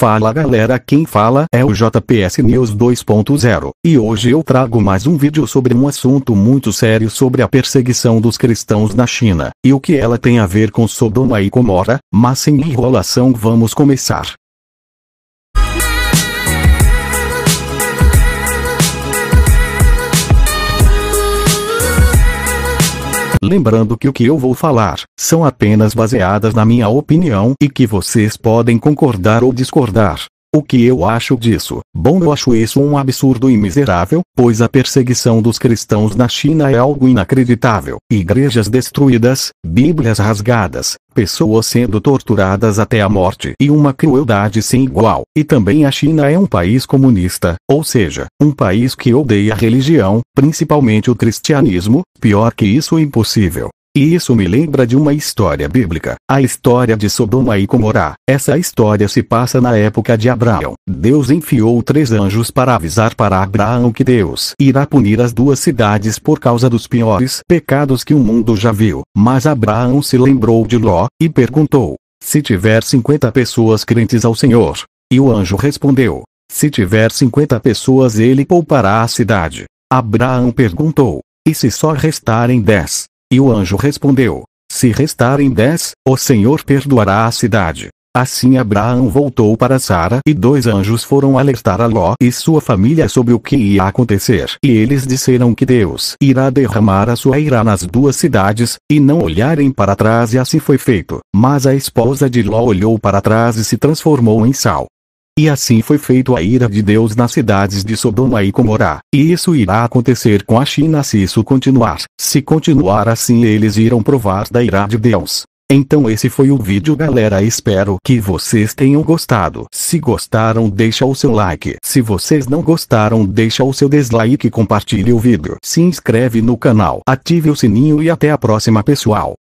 Fala galera, quem fala é o JPS News 2.0, e hoje eu trago mais um vídeo sobre um assunto muito sério sobre a perseguição dos cristãos na China, e o que ela tem a ver com Sodoma e Comora, mas sem enrolação vamos começar. lembrando que o que eu vou falar são apenas baseadas na minha opinião e que vocês podem concordar ou discordar. O que eu acho disso? Bom, eu acho isso um absurdo e miserável, pois a perseguição dos cristãos na China é algo inacreditável. Igrejas destruídas, Bíblias rasgadas, pessoas sendo torturadas até a morte e uma crueldade sem igual. E também a China é um país comunista, ou seja, um país que odeia a religião, principalmente o cristianismo, pior que isso é impossível. E isso me lembra de uma história bíblica, a história de Sodoma e Gomorra. Essa história se passa na época de Abraão. Deus enfiou três anjos para avisar para Abraão que Deus irá punir as duas cidades por causa dos piores pecados que o mundo já viu. Mas Abraão se lembrou de Ló e perguntou: Se tiver 50 pessoas crentes ao Senhor? E o anjo respondeu: Se tiver 50 pessoas, ele poupará a cidade. Abraão perguntou: E se só restarem 10? E o anjo respondeu: Se restarem dez, o Senhor perdoará a cidade. Assim Abraão voltou para Sara e dois anjos foram alertar a Ló e sua família sobre o que ia acontecer. E eles disseram que Deus irá derramar a sua ira nas duas cidades, e não olharem para trás e assim foi feito. Mas a esposa de Ló olhou para trás e se transformou em sal. E assim foi feito a ira de Deus nas cidades de Sodoma e Comorá. E isso irá acontecer com a China se isso continuar. Se continuar assim eles irão provar da ira de Deus. Então esse foi o vídeo galera espero que vocês tenham gostado. Se gostaram deixa o seu like. Se vocês não gostaram deixa o seu dislike e compartilhe o vídeo. Se inscreve no canal. Ative o sininho e até a próxima pessoal.